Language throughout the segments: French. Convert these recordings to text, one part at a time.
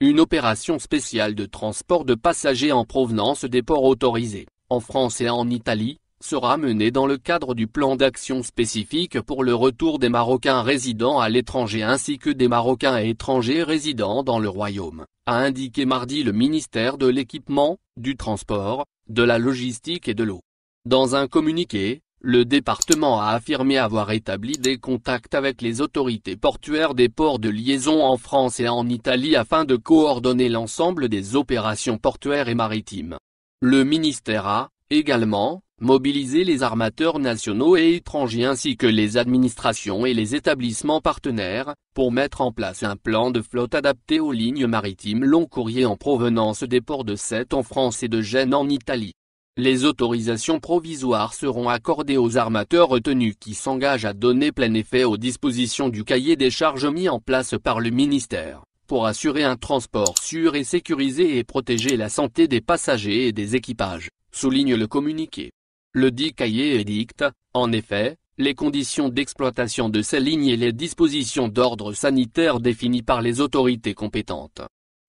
une opération spéciale de transport de passagers en provenance des ports autorisés, en France et en Italie, sera menée dans le cadre du plan d'action spécifique pour le retour des Marocains résidents à l'étranger ainsi que des Marocains et étrangers résidents dans le Royaume, a indiqué mardi le ministère de l'Équipement, du Transport, de la Logistique et de l'Eau. Dans un communiqué, le département a affirmé avoir établi des contacts avec les autorités portuaires des ports de liaison en France et en Italie afin de coordonner l'ensemble des opérations portuaires et maritimes. Le ministère a, également, mobilisé les armateurs nationaux et étrangers ainsi que les administrations et les établissements partenaires, pour mettre en place un plan de flotte adapté aux lignes maritimes long courrier en provenance des ports de Sète en France et de Gênes en Italie. Les autorisations provisoires seront accordées aux armateurs retenus qui s'engagent à donner plein effet aux dispositions du cahier des charges mis en place par le ministère, pour assurer un transport sûr et sécurisé et protéger la santé des passagers et des équipages, souligne le communiqué. Le dit cahier édicte, en effet, les conditions d'exploitation de ces lignes et les dispositions d'ordre sanitaire définies par les autorités compétentes.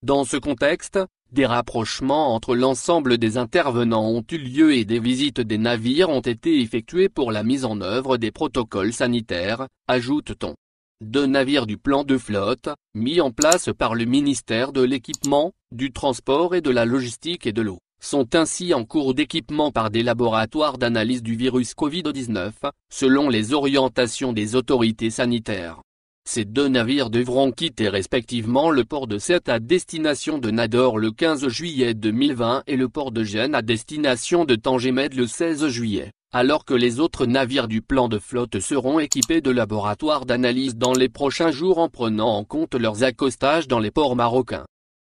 Dans ce contexte, des rapprochements entre l'ensemble des intervenants ont eu lieu et des visites des navires ont été effectuées pour la mise en œuvre des protocoles sanitaires, ajoute-t-on. Deux navires du plan de flotte, mis en place par le ministère de l'équipement, du transport et de la logistique et de l'eau, sont ainsi en cours d'équipement par des laboratoires d'analyse du virus Covid-19, selon les orientations des autorités sanitaires. Ces deux navires devront quitter respectivement le port de Sète à destination de Nador le 15 juillet 2020 et le port de Gênes à destination de Tangemed le 16 juillet, alors que les autres navires du plan de flotte seront équipés de laboratoires d'analyse dans les prochains jours en prenant en compte leurs accostages dans les ports marocains.